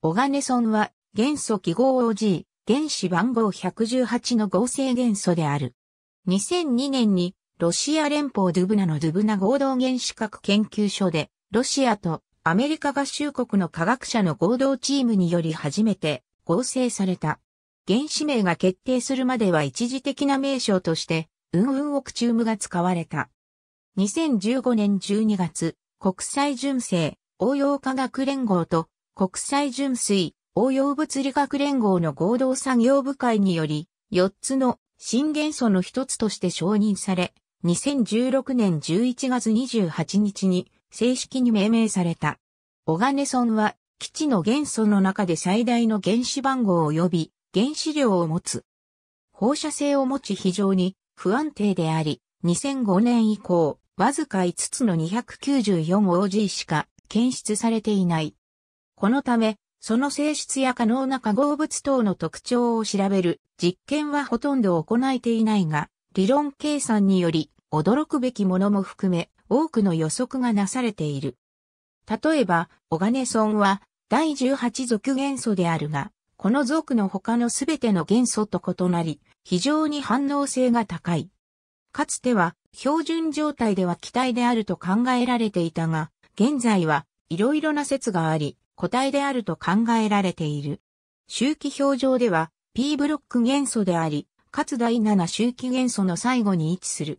オガネソンは元素記号 OG 原子番号118の合成元素である。2002年にロシア連邦ドゥブナのドゥブナ合同原子核研究所でロシアとアメリカ合衆国の科学者の合同チームにより初めて合成された。原子名が決定するまでは一時的な名称としてウンウンオクチームが使われた。2015年12月、国際純正応用科学連合と国際純粋応用物理学連合の合同作業部会により、4つの新元素の一つとして承認され、2016年11月28日に正式に命名された。オガネソンは基地の元素の中で最大の原子番号及び原子量を持つ。放射性を持ち非常に不安定であり、2005年以降、わずか5つの 294OG しか検出されていないこのため、その性質や可能な化合物等の特徴を調べる実験はほとんど行えていないが、理論計算により驚くべきものも含め多くの予測がなされている。例えば、オガネソンは第18属元素であるが、この属の他のすべての元素と異なり、非常に反応性が高い。かつては標準状態では気体であると考えられていたが、現在はいろいろな説があり、個体であると考えられている。周期表上では P ブロック元素であり、かつ第7周期元素の最後に位置する。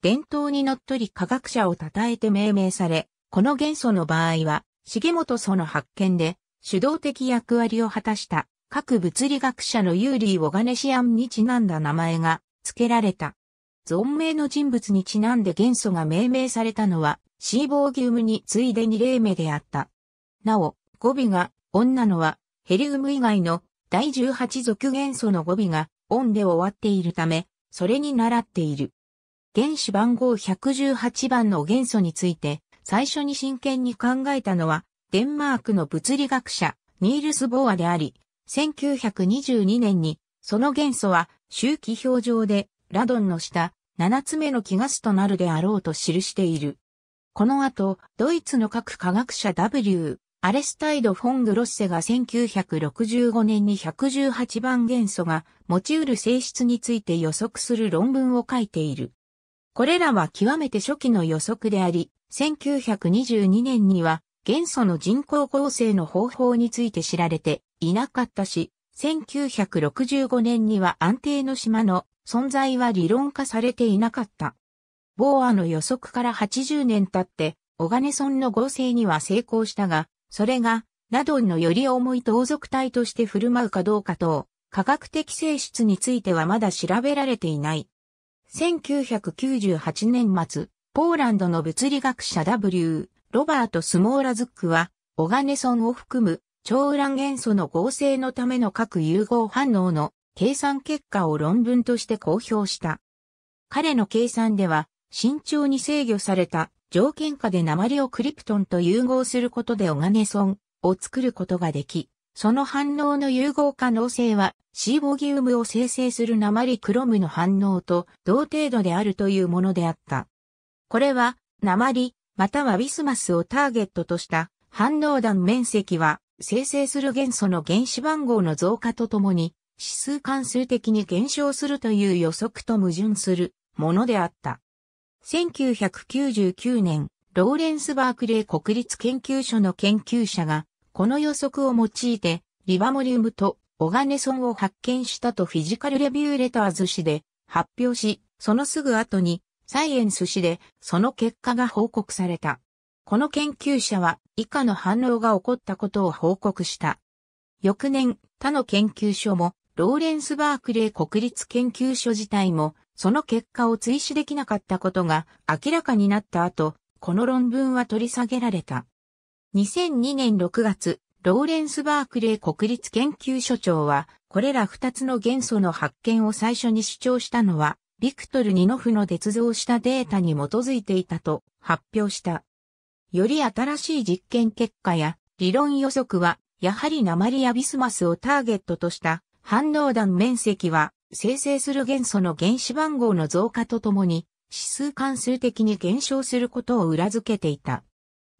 伝統にのっとり科学者を称えて命名され、この元素の場合は、重本素の発見で、主導的役割を果たした各物理学者のユーリー・オガネシアンにちなんだ名前が付けられた。存命の人物にちなんで元素が命名されたのはシーボーギウムに次いで2例目であった。なお、語尾が、女のは、ヘリウム以外の第18属元素の語尾が、オンで終わっているため、それに倣っている。原子番号118番の元素について、最初に真剣に考えたのは、デンマークの物理学者、ニールス・ボーアであり、1922年に、その元素は、周期表上で、ラドンの下、7つ目の気ガスとなるであろうと記している。この後、ドイツの各科学者 W、アレスタイド・フォン・グロッセが1965年に118番元素が持ち得る性質について予測する論文を書いている。これらは極めて初期の予測であり、1922年には元素の人工合成の方法について知られていなかったし、1965年には安定の島の存在は理論化されていなかった。ボーアの予測から80年経って、オガネソンの合成には成功したが、それが、ナドンのより重い盗賊体として振る舞うかどうか等、科学的性質についてはまだ調べられていない。1998年末、ポーランドの物理学者 W、ロバート・スモーラズックは、オガネソンを含む超ウラン元素の合成のための核融合反応の計算結果を論文として公表した。彼の計算では、慎重に制御された条件下で鉛をクリプトンと融合することでオガネソンを作ることができ、その反応の融合可能性はシーボギウムを生成する鉛クロムの反応と同程度であるというものであった。これは鉛またはビスマスをターゲットとした反応弾面積は生成する元素の原子番号の増加とともに指数関数的に減少するという予測と矛盾するものであった。1999年、ローレンス・バークレー国立研究所の研究者が、この予測を用いて、リバモリウムとオガネソンを発見したとフィジカルレビューレターズ誌で発表し、そのすぐ後にサイエンス誌でその結果が報告された。この研究者は以下の反応が起こったことを報告した。翌年、他の研究所も、ローレンス・バークレー国立研究所自体も、その結果を追試できなかったことが明らかになった後、この論文は取り下げられた。2002年6月、ローレンス・バークレー国立研究所長は、これら2つの元素の発見を最初に主張したのは、ビクトル・ニノフの捏造したデータに基づいていたと発表した。より新しい実験結果や理論予測は、やはり鉛やビスマスをターゲットとした反応弾面積は生成する元素の原子番号の増加とともに、指数関数的に減少することを裏付けていた。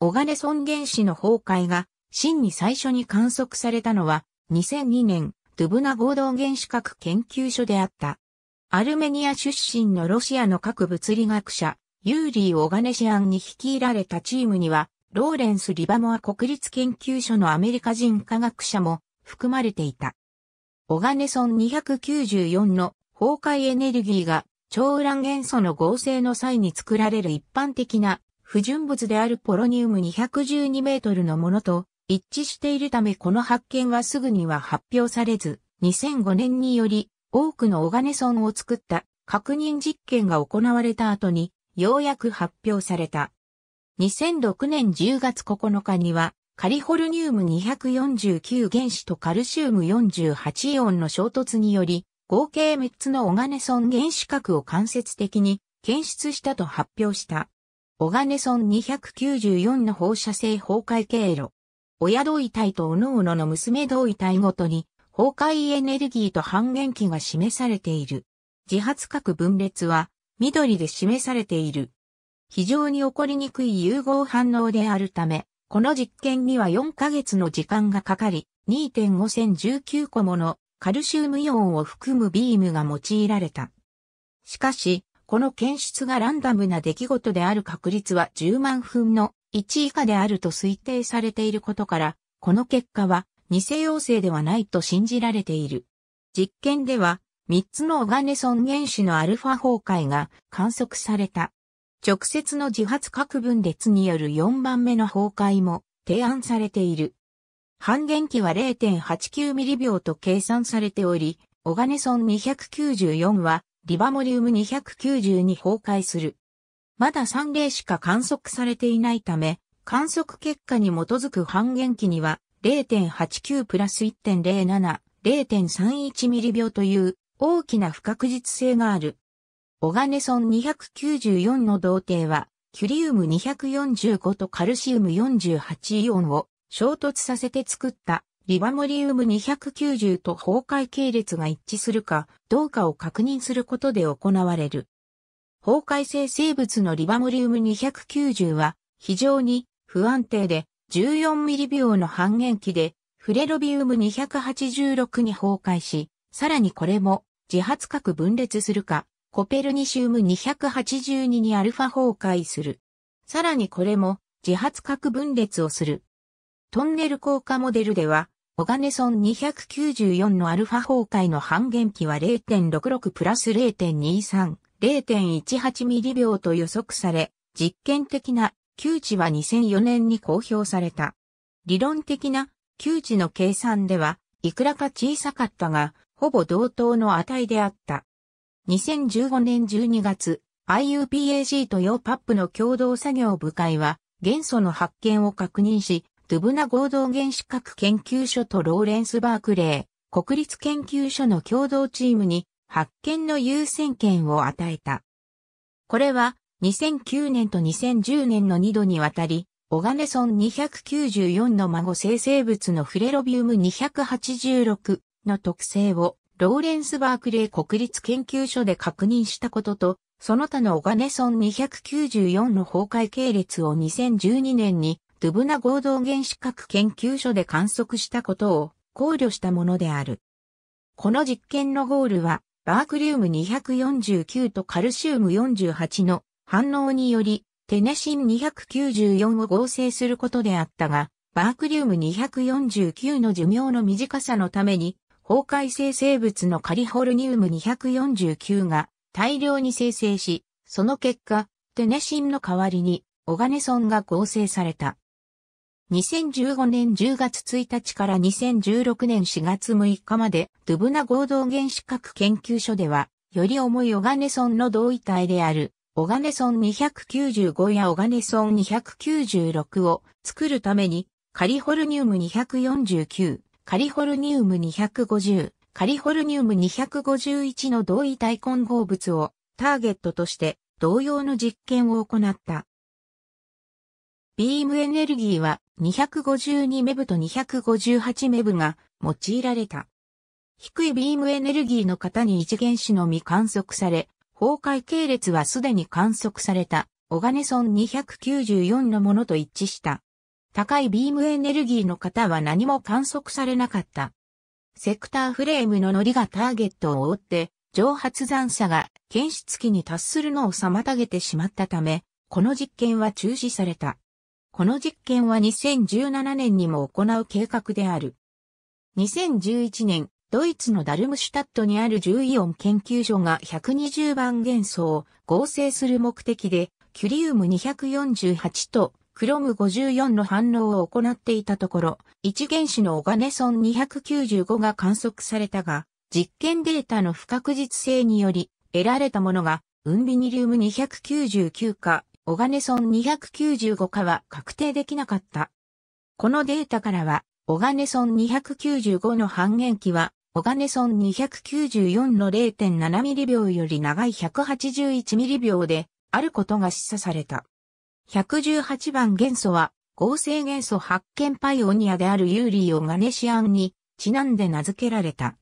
オガネソン原子の崩壊が、真に最初に観測されたのは、2002年、ドゥブナ合同原子核研究所であった。アルメニア出身のロシアの核物理学者、ユーリー・オガネシアンに率いられたチームには、ローレンス・リバモア国立研究所のアメリカ人科学者も含まれていた。オガネソン294の崩壊エネルギーが超ウラン元素の合成の際に作られる一般的な不純物であるポロニウム212メートルのものと一致しているためこの発見はすぐには発表されず、2005年により多くのオガネソンを作った確認実験が行われた後にようやく発表された。2006年10月9日にはカリフォルニウム249原子とカルシウム48イオンの衝突により、合計3つのオガネソン原子核を間接的に検出したと発表した。オガネソン294の放射性崩壊経路。親同位体と各々の娘同位体ごとに崩壊エネルギーと半減期が示されている。自発核分裂は緑で示されている。非常に起こりにくい融合反応であるため、この実験には4ヶ月の時間がかかり、2.519個ものカルシウムイオンを含むビームが用いられた。しかし、この検出がランダムな出来事である確率は10万分の1以下であると推定されていることから、この結果は偽陽性ではないと信じられている。実験では、3つのオガネソン原子のアルファ崩壊が観測された。直接の自発核分裂による4番目の崩壊も提案されている。半減期は0.89ミリ秒と計算されており、オガネソン294はリバモリウム290に崩壊する。まだ3例しか観測されていないため、観測結果に基づく半減期には0.89プラス1.07、0.31ミリ秒という大きな不確実性がある。オガネソン294の同定は、キュリウム245とカルシウム48イオンを衝突させて作ったリバモリウム290と崩壊系列が一致するかどうかを確認することで行われる。崩壊性生物のリバモリウム290は非常に不安定で1 4ミリ秒の半減期でフレロビウム286に崩壊し、さらにこれも自発核分裂するかコペルニシウム282にアルファ崩壊する。さらにこれも自発核分裂をする。トンネル効果モデルでは、オガネソン294のアルファ崩壊の半減期は0.66プラス0.23、0.18ミリ秒と予測され、実験的な窮地は2004年に公表された。理論的な窮地の計算では、いくらか小さかったが、ほぼ同等の値であった。2015年12月、IUPAC とヨーパップの共同作業部会は、元素の発見を確認し、ドゥブナ合同原子核研究所とローレンス・バークレー、国立研究所の共同チームに発見の優先権を与えた。これは2009年と2010年の2度にわたり、オガネソン294の孫生成物のフレロビウム286の特性をローレンス・バークレー国立研究所で確認したことと、その他のオガネソン294の崩壊系列を2012年にドゥブナ合同原子核研究所で観測したことを考慮したものである。この実験のゴールは、バークリウム249とカルシウム48の反応により、テネシン294を合成することであったが、バークリウム249の寿命の短さのために、崩壊性生物のカリフォルニウム249が大量に生成し、その結果、テネシンの代わりにオガネソンが合成された。2015年10月1日から2016年4月6日まで、ドゥブナ合同原子核研究所では、より重いオガネソンの同位体である、オガネソン295やオガネソン296を作るために、カリフォルニウム249、カリフォルニウム250、カリフォルニウム251の同位体混合物をターゲットとして同様の実験を行った。ビームエネルギーは252メブと258メブが用いられた。低いビームエネルギーの型に一原子のみ観測され、崩壊系列はすでに観測されたオガネソン294のものと一致した。高いビームエネルギーの方は何も観測されなかった。セクターフレームの糊がターゲットを追って、蒸発残射が検出器に達するのを妨げてしまったため、この実験は中止された。この実験は2017年にも行う計画である。2011年、ドイツのダルムシュタットにある重イオン研究所が120番元素を合成する目的で、キュリウム248とクロム54の反応を行っていたところ、一原子のオガネソン295が観測されたが、実験データの不確実性により、得られたものが、ウンビニリウム299か、オガネソン295かは確定できなかった。このデータからは、オガネソン295の半減期は、オガネソン294の0 7ミリ秒より長い1 8 1ミリ秒で、あることが示唆された。118番元素は合成元素発見パイオニアであるユーリー・オガネシアンにちなんで名付けられた。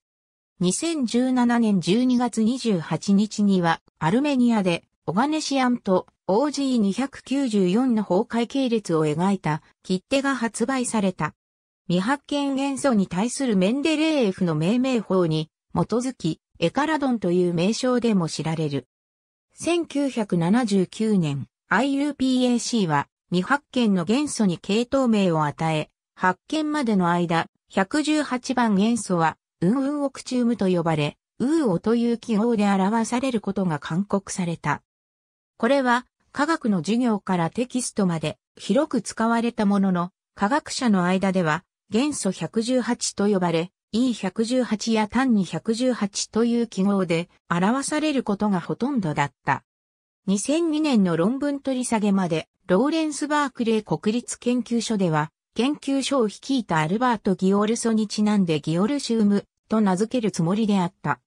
2017年12月28日にはアルメニアでオガネシアンと OG294 の崩壊系列を描いた切手が発売された。未発見元素に対するメンデレーエフの命名法に基づきエカラドンという名称でも知られる。1979年、IUPAC は未発見の元素に系統名を与え、発見までの間、118番元素は、ウンウンオクチームと呼ばれ、ウーオという記号で表されることが勧告された。これは、科学の授業からテキストまで広く使われたものの、科学者の間では、元素118と呼ばれ、E118 や単に118という記号で表されることがほとんどだった。2002年の論文取り下げまで、ローレンス・バークレー国立研究所では、研究所を率いたアルバート・ギオルソにちなんでギオルシウムと名付けるつもりであった。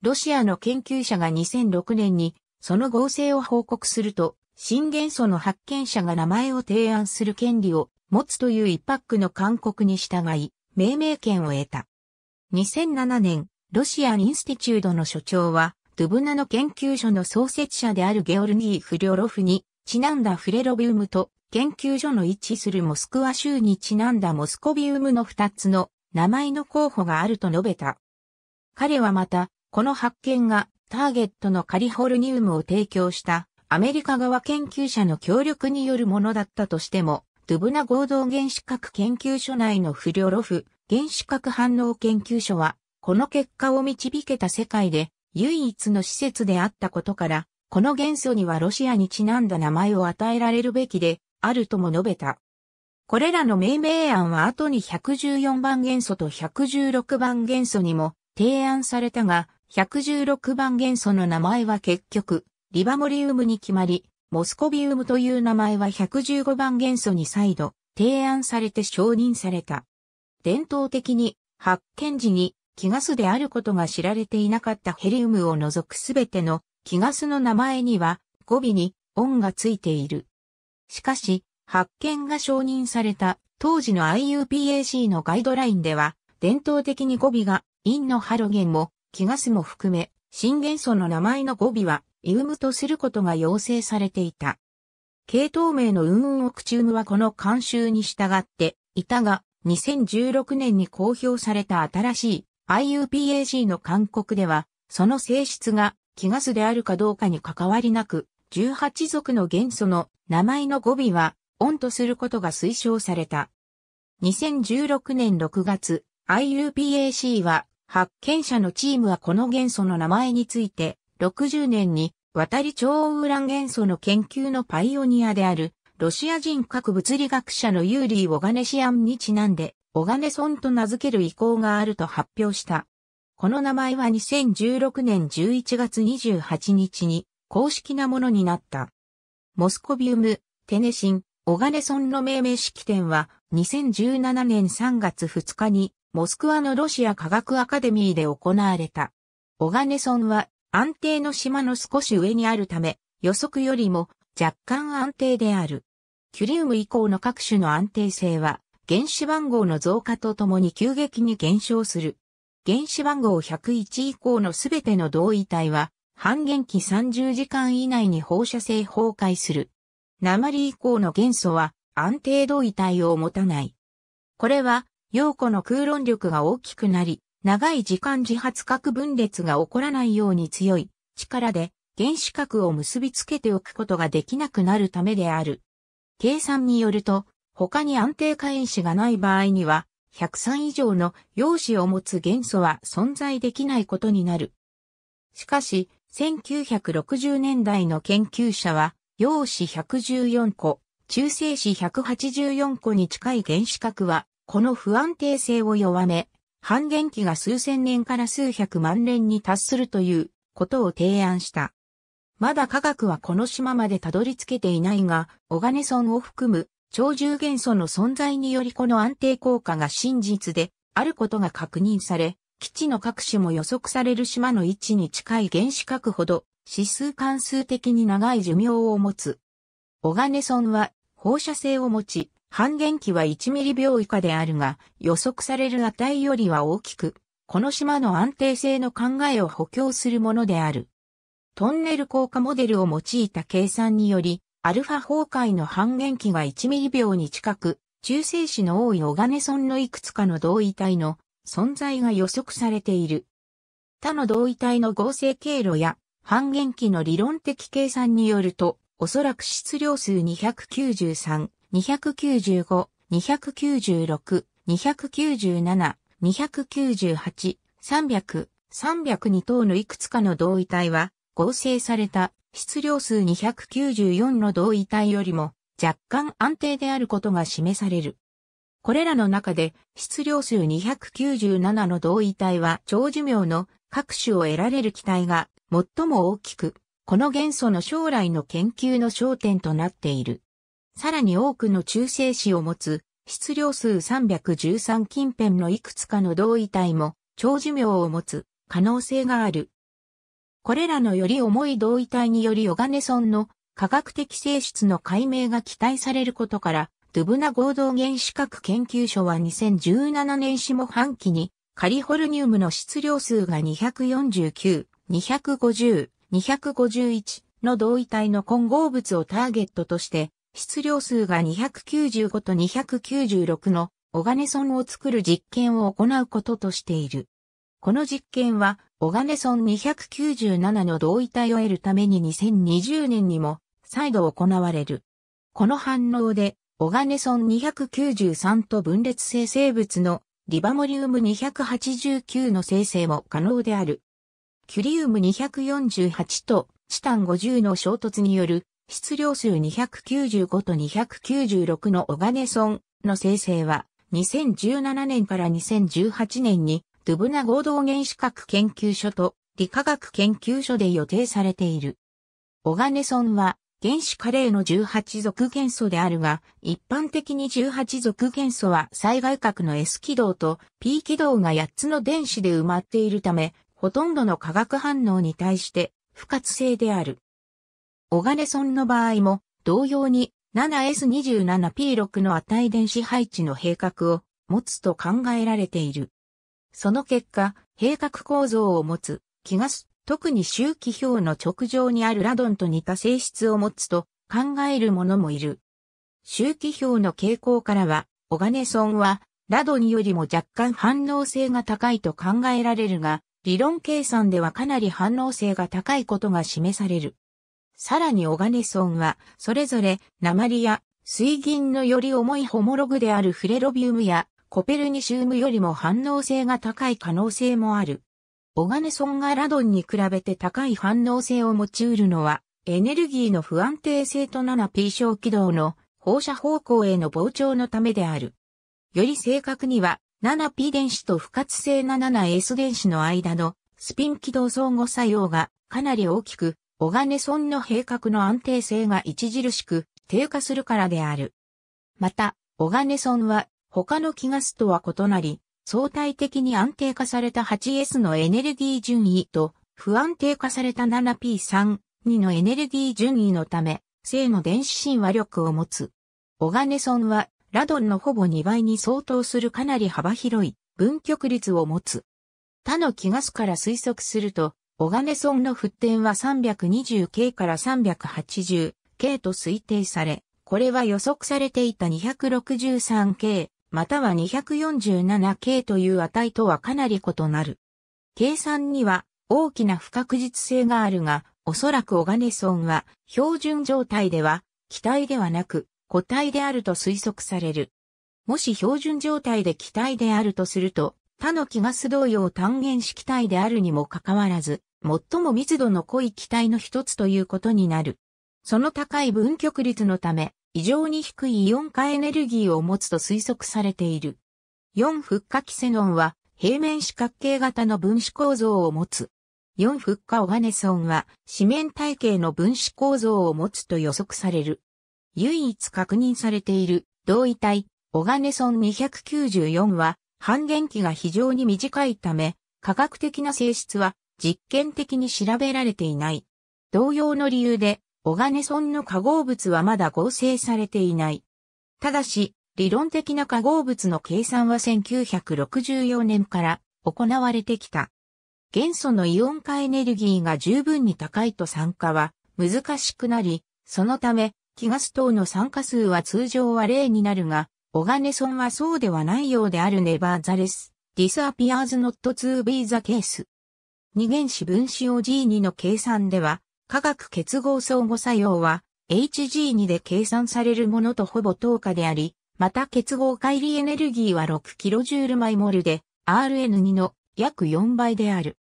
ロシアの研究者が2006年にその合成を報告すると、新元素の発見者が名前を提案する権利を持つという一パックの勧告に従い、命名権を得た。2007年、ロシアン・インスティチュードの所長は、ドゥブナの研究所の創設者であるゲオルニー・フリョロフに、ちなんだフレロビウムと、研究所の位置するモスクワ州にちなんだモスコビウムの二つの名前の候補があると述べた。彼はまた、この発見がターゲットのカリフォルニウムを提供したアメリカ側研究者の協力によるものだったとしても、ドゥブナ合同原子核研究所内のフリョロフ原子核反応研究所は、この結果を導けた世界で唯一の施設であったことから、この元素にはロシアにちなんだ名前を与えられるべきで、あるとも述べた。これらの命名案は後に114番元素と116番元素にも提案されたが、116番元素の名前は結局、リバモリウムに決まり、モスコビウムという名前は115番元素に再度提案されて承認された。伝統的に発見時に気ガスであることが知られていなかったヘリウムを除くすべての気ガスの名前には語尾にオンがついている。しかし、発見が承認された当時の IUPAC のガイドラインでは、伝統的に語尾がインのハロゲンも気ガスも含め、新元素の名前の語尾はイウムとすることが要請されていた。系統名のウンウンオクチウムはこの慣習に従っていたが、2016年に公表された新しい IUPAC の勧告では、その性質が気ガスであるかどうかに関わりなく、18族の元素の名前の語尾は、オンとすることが推奨された。2016年6月、IUPAC は、発見者のチームはこの元素の名前について、60年に、渡り超ウーラン元素の研究のパイオニアである、ロシア人核物理学者のユーリー・オガネシアンにちなんで、オガネソンと名付ける意向があると発表した。この名前は2016年11月28日に公式なものになった。モスコビウム、テネシン、オガネソンの命名式典は2017年3月2日にモスクワのロシア科学アカデミーで行われた。オガネソンは安定の島の少し上にあるため予測よりも若干安定である。キュリウム以降の各種の安定性は原子番号の増加とともに急激に減少する。原子番号101以降のすべての同位体は、半減期30時間以内に放射性崩壊する。鉛以降の元素は安定同位体を持たない。これは、陽子の空論力が大きくなり、長い時間自発核分裂が起こらないように強い力で原子核を結びつけておくことができなくなるためである。計算によると、他に安定化因子がない場合には、103以上の陽子を持つ元素は存在できないことになる。しかし、1960年代の研究者は、陽子114個、中性子184個に近い原子核は、この不安定性を弱め、半減期が数千年から数百万年に達するということを提案した。まだ科学はこの島までたどり着けていないが、オガネソンを含む超重元素の存在によりこの安定効果が真実であることが確認され、基地の各種も予測される島の位置に近い原子核ほど指数関数的に長い寿命を持つ。オガネソンは放射性を持ち、半減期は1ミリ秒以下であるが、予測される値よりは大きく、この島の安定性の考えを補強するものである。トンネル効果モデルを用いた計算により、アルファ崩壊の半減期が1ミリ秒に近く、中性子の多いオガネソンのいくつかの同位体の存在が予測されている。他の同位体の合成経路や半減期の理論的計算によると、おそらく質量数293、295、296、297、298、300、302等のいくつかの同位体は合成された質量数294の同位体よりも若干安定であることが示される。これらの中で質量数297の同位体は長寿命の各種を得られる機体が最も大きく、この元素の将来の研究の焦点となっている。さらに多くの中性子を持つ質量数313近辺のいくつかの同位体も長寿命を持つ可能性がある。これらのより重い同位体によりヨガネソンの科学的性質の解明が期待されることから、ドゥブナ合同原子核研究所は2017年下半期にカリフォルニウムの質量数が249、250、251の同位体の混合物をターゲットとして、質量数が295と296のオガネソンを作る実験を行うこととしている。この実験は、オガネソン297の同位体を得るために2020年にも再度行われる。この反応で、オガネソン293と分裂性生物のリバモリウム289の生成も可能である。キュリウム248とチタン50の衝突による質量数295と296のオガネソンの生成は2017年から2018年にドゥブナ合同原子核研究所と理化学研究所で予定されている。オガネソンは原子カレーの18族元素であるが、一般的に18族元素は最外核の S 軌道と P 軌道が8つの電子で埋まっているため、ほとんどの化学反応に対して不活性である。オガネソンの場合も同様に 7S27P6 の値電子配置の閉角を持つと考えられている。その結果、閉角構造を持つ、気ガス、特に周期表の直上にあるラドンと似た性質を持つと考える者もいる。周期表の傾向からは、オガネソンは、ラドンよりも若干反応性が高いと考えられるが、理論計算ではかなり反応性が高いことが示される。さらにオガネソンは、それぞれ、鉛や水銀のより重いホモログであるフレロビウムやコペルニシウムよりも反応性が高い可能性もある。オガネソンがラドンに比べて高い反応性を持ち得るのは、エネルギーの不安定性と 7P 小軌道の放射方向への膨張のためである。より正確には、7P 電子と不活性な 7S 電子の間のスピン軌道相互作用がかなり大きく、オガネソンの閉角の安定性が著しく低下するからである。また、オガネソンは他の気ガスとは異なり、相対的に安定化された 8S のエネルギー順位と不安定化された 7P32 のエネルギー順位のため、正の電子神和力を持つ。オガネソンは、ラドンのほぼ2倍に相当するかなり幅広い分極率を持つ。他の気ガスから推測すると、オガネソンの沸点は 320K から 380K と推定され、これは予測されていた 263K または 247K という値とはかなり異なる。計算には大きな不確実性があるが、おそらくオガネソンは標準状態では気体ではなく固体であると推測される。もし標準状態で気体であるとすると、他の気ガス同様単元式体であるにもかかわらず、最も密度の濃い気体の一つということになる。その高い分極率のため、異常に低いイオン化エネルギーを持つと推測されている。4フッ化キセノンは平面四角形型の分子構造を持つ。4フッ化オガネソンは四面体系の分子構造を持つと予測される。唯一確認されている同位体オガネソン294は半減期が非常に短いため科学的な性質は実験的に調べられていない。同様の理由でオガネソンの化合物はまだ合成されていない。ただし、理論的な化合物の計算は1964年から行われてきた。元素のイオン化エネルギーが十分に高いと酸化は難しくなり、そのため、気ガス等の酸化数は通常は0になるが、オガネソンはそうではないようであるネバーザレス。This appears not to be the case. 二原子分子 OG2 の計算では、化学結合相互作用は Hg2 で計算されるものとほぼ等価であり、また結合乖離エネルギーは 6kJmol で Rn2 の約4倍である。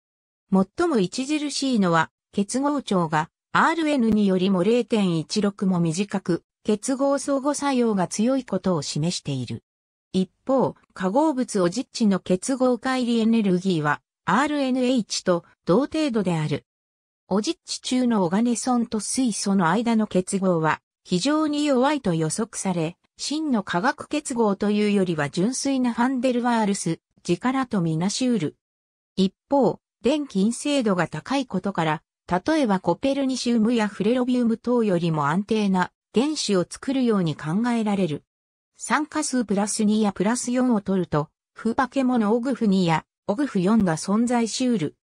最も著しいのは結合長が Rn2 よりも0.16も短く結合相互作用が強いことを示している。一方、化合物オジッチの結合乖離エネルギーは RNH と同程度である。オジッチ中のオガネソンと水素の間の結合は非常に弱いと予測され、真の化学結合というよりは純粋なファンデルワールス、力とみなしうる。一方、電気陰性度が高いことから、例えばコペルニシウムやフレロビウム等よりも安定な原子を作るように考えられる。酸化数プラス2やプラス4を取ると、フ化け物オグフ2やオグフ4が存在しうる。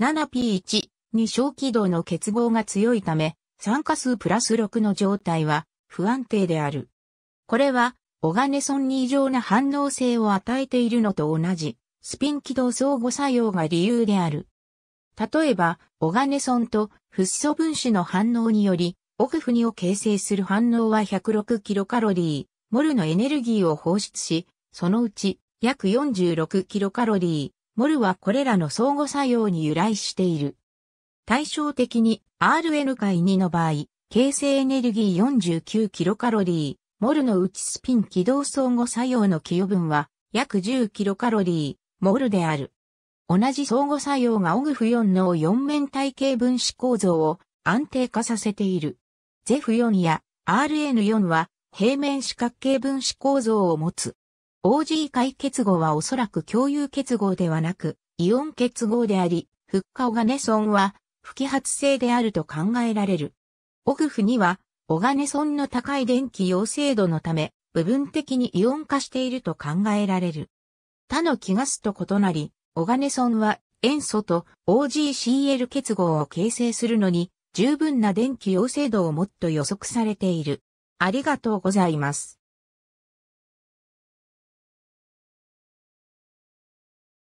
7P1 二小軌道の結合が強いため、酸化数プラス6の状態は不安定である。これは、オガネソンに異常な反応性を与えているのと同じ、スピン軌道相互作用が理由である。例えば、オガネソンとフッ素分子の反応により、奥フニを形成する反応は106キロカロリー、モルのエネルギーを放出し、そのうち約46キロカロリー、モルはこれらの相互作用に由来している。対照的に RN 界2の場合、形成エネルギー 49kcal、モルの内スピン起動相互作用の寄与分は約 10kcal、モルである。同じ相互作用がオグフ4の4面体系分子構造を安定化させている。ゼフ4や RN4 は平面四角形分子構造を持つ。OG 解結合はおそらく共有結合ではなく、イオン結合であり、フッカオガネソンは不揮発性であると考えられる。オグフには、オガネンの高い電気陽性度のため、部分的にイオン化していると考えられる。他の気ガスと異なり、オガネンは塩素と OGCl 結合を形成するのに十分な電気陽性度をもっと予測されている。ありがとうございます。